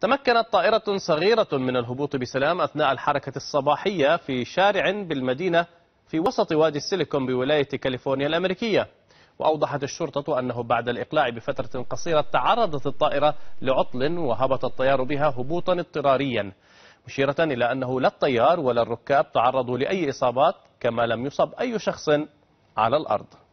تمكنت طائرة صغيرة من الهبوط بسلام أثناء الحركة الصباحية في شارع بالمدينة في وسط وادي السيليكون بولاية كاليفورنيا الأمريكية وأوضحت الشرطة أنه بعد الإقلاع بفترة قصيرة تعرضت الطائرة لعطل وهبط الطيار بها هبوطا اضطراريا مشيرة إلى أنه لا الطيار ولا الركاب تعرضوا لأي إصابات كما لم يصب أي شخص على الأرض